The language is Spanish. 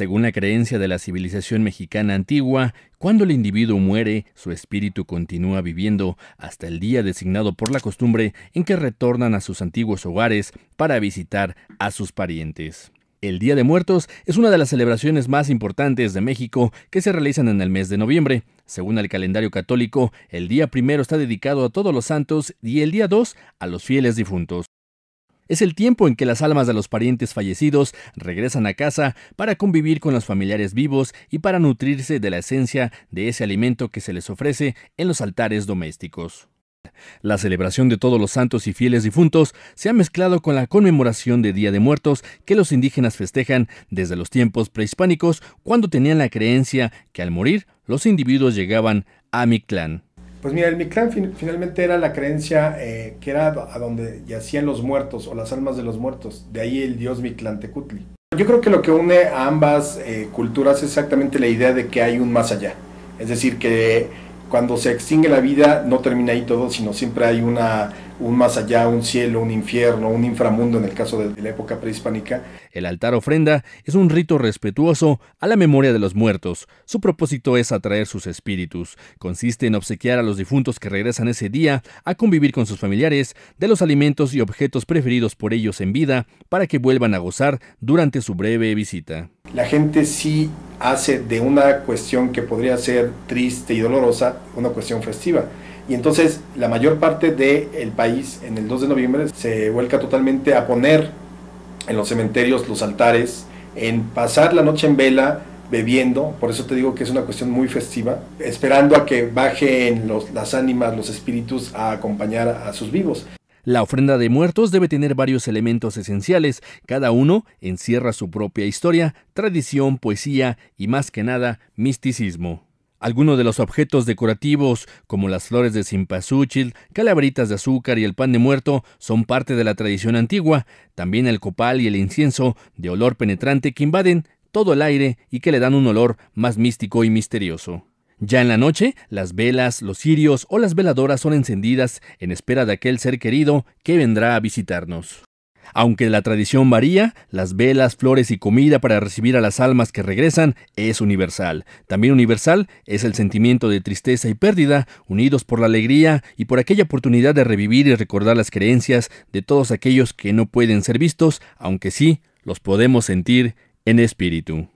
Según la creencia de la civilización mexicana antigua, cuando el individuo muere, su espíritu continúa viviendo hasta el día designado por la costumbre en que retornan a sus antiguos hogares para visitar a sus parientes. El Día de Muertos es una de las celebraciones más importantes de México que se realizan en el mes de noviembre. Según el calendario católico, el día primero está dedicado a todos los santos y el día dos a los fieles difuntos es el tiempo en que las almas de los parientes fallecidos regresan a casa para convivir con los familiares vivos y para nutrirse de la esencia de ese alimento que se les ofrece en los altares domésticos. La celebración de todos los santos y fieles difuntos se ha mezclado con la conmemoración de Día de Muertos que los indígenas festejan desde los tiempos prehispánicos cuando tenían la creencia que al morir los individuos llegaban a Mictlán. Pues mira, el Mictlán finalmente era la creencia eh, que era a donde yacían los muertos o las almas de los muertos, de ahí el dios Tecutli. Yo creo que lo que une a ambas eh, culturas es exactamente la idea de que hay un más allá, es decir, que cuando se extingue la vida no termina ahí todo, sino siempre hay una un más allá, un cielo, un infierno, un inframundo en el caso de, la época prehispánica. El altar ofrenda es un rito respetuoso a la memoria de los muertos. Su propósito es atraer sus espíritus. Consiste en obsequiar a los difuntos que regresan ese día a convivir con sus familiares de los alimentos y objetos preferidos por ellos en vida para que vuelvan a gozar durante su breve visita. La gente sí hace de una cuestión que podría ser triste y dolorosa una cuestión festiva. Y entonces la mayor parte del país en el 2 de noviembre se vuelca totalmente a poner en los cementerios los altares, en pasar la noche en vela, bebiendo, por eso te digo que es una cuestión muy festiva, esperando a que bajen las ánimas, los espíritus a acompañar a sus vivos. La ofrenda de muertos debe tener varios elementos esenciales, cada uno encierra su propia historia, tradición, poesía y más que nada misticismo. Algunos de los objetos decorativos, como las flores de cimpasúchil, calabritas de azúcar y el pan de muerto, son parte de la tradición antigua, también el copal y el incienso, de olor penetrante que invaden todo el aire y que le dan un olor más místico y misterioso. Ya en la noche, las velas, los cirios o las veladoras son encendidas en espera de aquel ser querido que vendrá a visitarnos. Aunque la tradición varía, las velas, flores y comida para recibir a las almas que regresan es universal. También universal es el sentimiento de tristeza y pérdida, unidos por la alegría y por aquella oportunidad de revivir y recordar las creencias de todos aquellos que no pueden ser vistos, aunque sí los podemos sentir en espíritu.